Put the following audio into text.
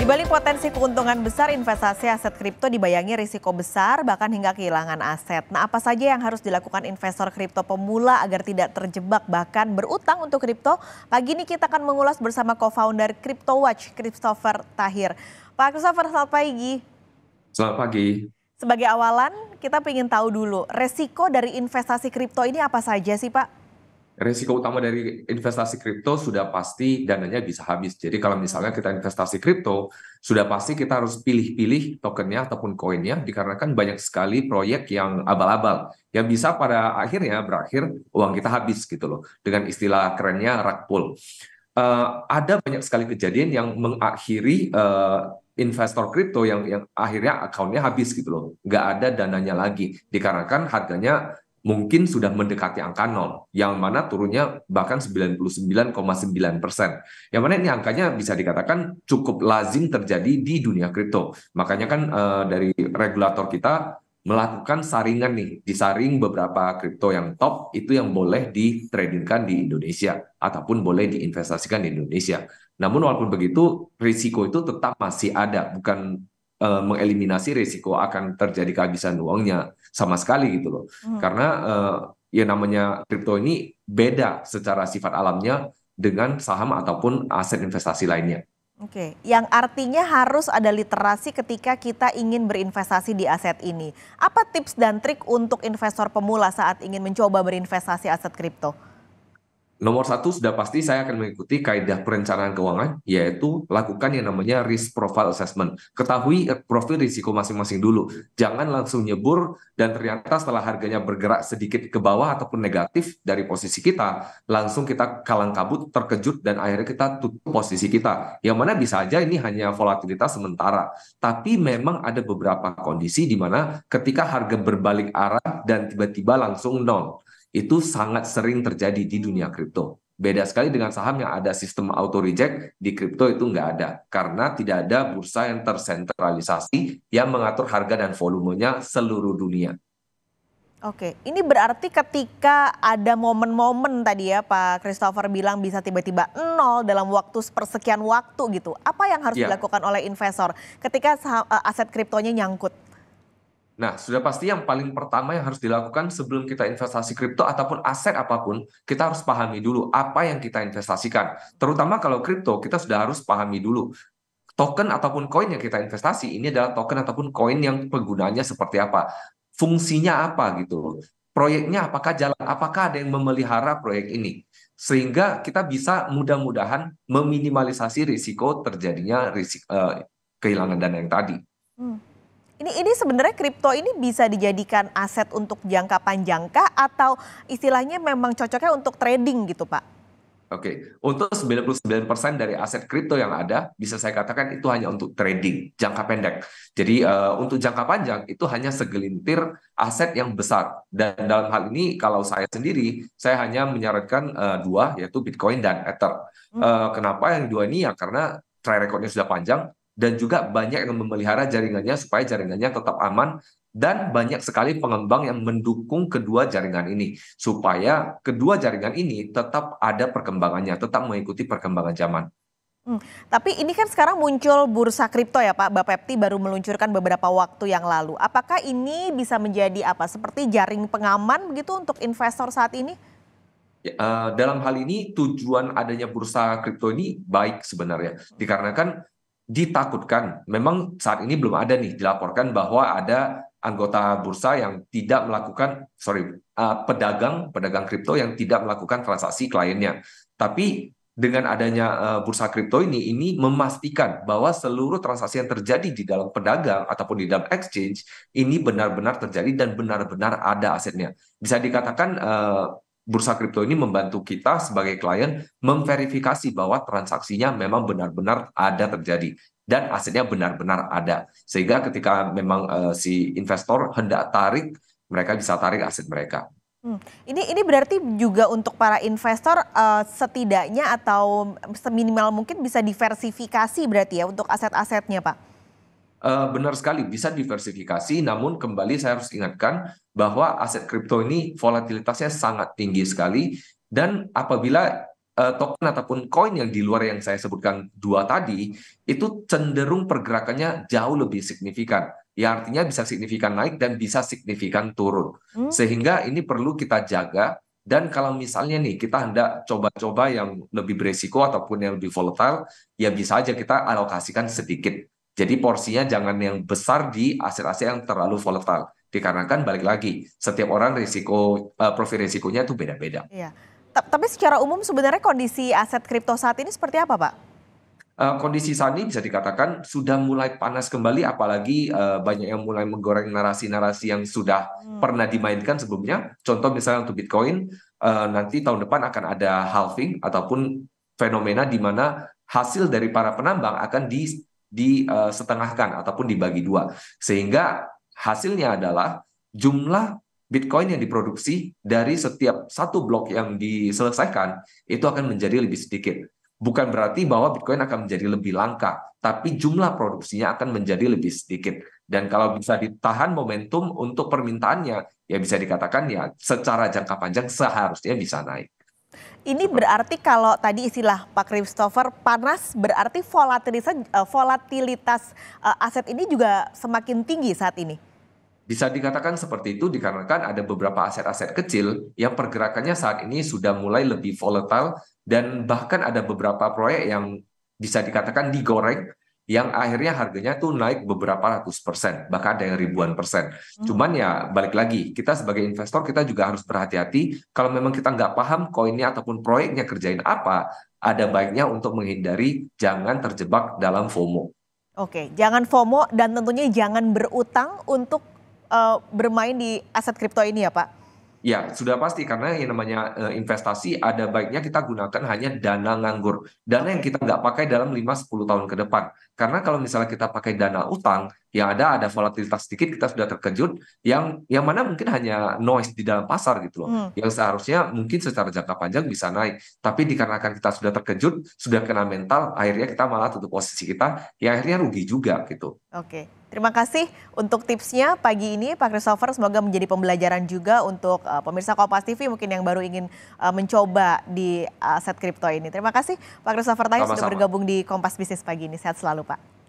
Di balik potensi keuntungan besar investasi aset kripto dibayangi risiko besar bahkan hingga kehilangan aset. Nah, apa saja yang harus dilakukan investor kripto pemula agar tidak terjebak bahkan berutang untuk kripto? Pagi ini kita akan mengulas bersama co-founder Crypto Watch, Christopher Tahir. Pak Christopher, selamat pagi. Selamat pagi. Sebagai awalan, kita ingin tahu dulu resiko dari investasi kripto ini apa saja sih, Pak? Resiko utama dari investasi kripto sudah pasti dananya bisa habis. Jadi kalau misalnya kita investasi kripto, sudah pasti kita harus pilih-pilih tokennya ataupun koinnya dikarenakan banyak sekali proyek yang abal-abal yang bisa pada akhirnya berakhir uang kita habis gitu loh. Dengan istilah kerennya rug pull. Uh, eh, ada banyak sekali kejadian yang mengakhiri uh, investor kripto yang yang akhirnya akunnya habis gitu loh, nggak ada dananya lagi dikarenakan harganya mungkin sudah mendekati angka nol, yang mana turunnya bahkan 99,9 persen. Yang mana ini angkanya bisa dikatakan cukup lazim terjadi di dunia kripto. Makanya kan eh, dari regulator kita melakukan saringan nih, disaring beberapa kripto yang top itu yang boleh ditradingkan di Indonesia ataupun boleh diinvestasikan di Indonesia. Namun walaupun begitu, risiko itu tetap masih ada, bukan eh, mengeliminasi risiko akan terjadi kehabisan uangnya sama sekali gitu loh. Hmm. Karena uh, ya namanya kripto ini beda secara sifat alamnya dengan saham ataupun aset investasi lainnya. Oke, yang artinya harus ada literasi ketika kita ingin berinvestasi di aset ini. Apa tips dan trik untuk investor pemula saat ingin mencoba berinvestasi aset kripto? Nomor satu sudah pasti saya akan mengikuti kaidah perencanaan keuangan, yaitu lakukan yang namanya risk profile assessment. Ketahui profil risiko masing-masing dulu. Jangan langsung nyebur dan ternyata setelah harganya bergerak sedikit ke bawah ataupun negatif dari posisi kita, langsung kita kalang kabut, terkejut, dan akhirnya kita tutup posisi kita. Yang mana bisa aja ini hanya volatilitas sementara. Tapi memang ada beberapa kondisi di mana ketika harga berbalik arah dan tiba-tiba langsung nol itu sangat sering terjadi di dunia hmm. kripto. Beda sekali dengan saham yang ada sistem auto reject di kripto itu nggak ada karena tidak ada bursa yang tersentralisasi yang mengatur harga dan volumenya seluruh dunia. Oke, ini berarti ketika ada momen-momen tadi ya Pak Christopher bilang bisa tiba-tiba nol dalam waktu sepersekian waktu gitu. Apa yang harus ya. dilakukan oleh investor ketika eh, aset kriptonya nyangkut? Nah, sudah pasti yang paling pertama yang harus dilakukan sebelum kita investasi kripto ataupun aset apapun, kita harus pahami dulu apa yang kita investasikan. Terutama kalau kripto, kita sudah harus pahami dulu token ataupun koin yang kita investasi ini adalah token ataupun koin yang penggunaannya seperti apa, fungsinya apa gitu. Proyeknya apakah jalan, apakah ada yang memelihara proyek ini? Sehingga kita bisa mudah-mudahan meminimalisasi risiko terjadinya risiko, eh, kehilangan dana yang tadi. Hmm. Ini ini sebenarnya kripto ini bisa dijadikan aset untuk jangka panjangkah atau istilahnya memang cocoknya untuk trading gitu, Pak? Oke, okay. untuk 99% dari aset kripto yang ada, bisa saya katakan itu hanya untuk trading jangka pendek. Jadi uh, untuk jangka panjang itu hanya segelintir aset yang besar. Dan dalam hal ini kalau saya sendiri, saya hanya menyarankan uh, dua yaitu Bitcoin dan Ether. Uh, kenapa yang dua ini? Ya karena track recordnya sudah panjang, dan juga banyak yang memelihara jaringannya supaya jaringannya tetap aman dan banyak sekali pengembang yang mendukung kedua jaringan ini supaya kedua jaringan ini tetap ada perkembangannya, tetap mengikuti perkembangan zaman. Hmm, tapi ini kan sekarang muncul bursa kripto ya Pak, Bapepti baru meluncurkan beberapa waktu yang lalu. Apakah ini bisa menjadi apa seperti jaring pengaman begitu untuk investor saat ini? Ya, uh, dalam hal ini tujuan adanya bursa kripto ini baik sebenarnya hmm. dikarenakan ditakutkan memang saat ini belum ada nih dilaporkan bahwa ada anggota bursa yang tidak melakukan sorry uh, pedagang pedagang kripto yang tidak melakukan transaksi kliennya tapi dengan adanya uh, bursa kripto ini ini memastikan bahwa seluruh transaksi yang terjadi di dalam pedagang ataupun di dalam exchange ini benar-benar terjadi dan benar-benar ada asetnya bisa dikatakan uh, bursa kripto ini membantu kita sebagai klien memverifikasi bahwa transaksinya memang benar-benar ada terjadi dan asetnya benar-benar ada. Sehingga ketika memang uh, si investor hendak tarik, mereka bisa tarik aset mereka. Hmm. Ini ini berarti juga untuk para investor uh, setidaknya atau seminimal mungkin bisa diversifikasi berarti ya untuk aset-asetnya, Pak. Uh, benar sekali bisa diversifikasi namun kembali saya harus ingatkan bahwa aset kripto ini volatilitasnya sangat tinggi sekali dan apabila uh, token ataupun koin yang di luar yang saya sebutkan dua tadi itu cenderung pergerakannya jauh lebih signifikan ya artinya bisa signifikan naik dan bisa signifikan turun hmm? sehingga ini perlu kita jaga dan kalau misalnya nih kita hendak coba-coba yang lebih beresiko ataupun yang lebih volatile ya bisa aja kita alokasikan sedikit jadi porsinya jangan yang besar di aset-aset yang terlalu volatile. Dikarenakan balik lagi, setiap orang risiko uh, eh, profil risikonya itu beda-beda. Iya. Tapi secara umum sebenarnya kondisi aset kripto saat ini seperti apa, Pak? Uh, kondisi saat ini bisa dikatakan sudah mulai panas kembali, apalagi uh, banyak yang mulai menggoreng narasi-narasi yang sudah hmm. pernah dimainkan sebelumnya. Contoh misalnya untuk Bitcoin, uh, nanti tahun depan akan ada halving ataupun fenomena di mana hasil dari para penambang akan di disetengahkan eh, ataupun dibagi dua sehingga hasilnya adalah jumlah Bitcoin yang diproduksi dari setiap satu blok yang diselesaikan itu akan menjadi lebih sedikit. Bukan berarti bahwa Bitcoin akan menjadi lebih langka, tapi jumlah produksinya akan menjadi lebih sedikit. Dan kalau bisa ditahan momentum untuk permintaannya, ya bisa dikatakan ya secara jangka panjang seharusnya bisa naik. Ini berarti kalau tadi istilah Pak Christopher panas berarti eh, volatilitas volatilitas eh, aset ini juga semakin tinggi saat ini. Bisa dikatakan seperti itu dikarenakan ada beberapa aset-aset kecil yang pergerakannya saat ini sudah mulai lebih volatile dan bahkan ada beberapa proyek yang bisa dikatakan digoreng yang akhirnya harganya tuh naik beberapa ratus persen, bahkan ada yang ribuan persen. Hmm. Cuman ya balik lagi, kita sebagai investor kita juga harus berhati-hati kalau memang kita nggak paham koinnya ataupun proyeknya kerjain apa, ada baiknya untuk menghindari jangan terjebak dalam FOMO. Oke, jangan FOMO dan tentunya jangan berutang untuk uh, bermain di aset kripto ini ya Pak. Ya, sudah pasti karena yang namanya uh, investasi ada baiknya kita gunakan hanya dana nganggur. Dana yang kita nggak pakai dalam 5-10 tahun ke depan. Karena kalau misalnya kita pakai dana utang, yang ada ada volatilitas sedikit kita sudah terkejut yang yang mana mungkin hanya noise di dalam pasar gitu loh. Hmm. Yang seharusnya mungkin secara jangka panjang bisa naik, tapi dikarenakan kita sudah terkejut, sudah kena mental, akhirnya kita malah tutup posisi kita, ya akhirnya rugi juga gitu. Oke. Terima kasih untuk tipsnya pagi ini Pak Christopher semoga menjadi pembelajaran juga untuk uh, pemirsa Kompas TV mungkin yang baru ingin uh, mencoba di eh, aset kripto ini. Terima kasih Pak Christopher Tayo sudah bergabung di Kompas Bisnis pagi ini. Sehat selalu Pak.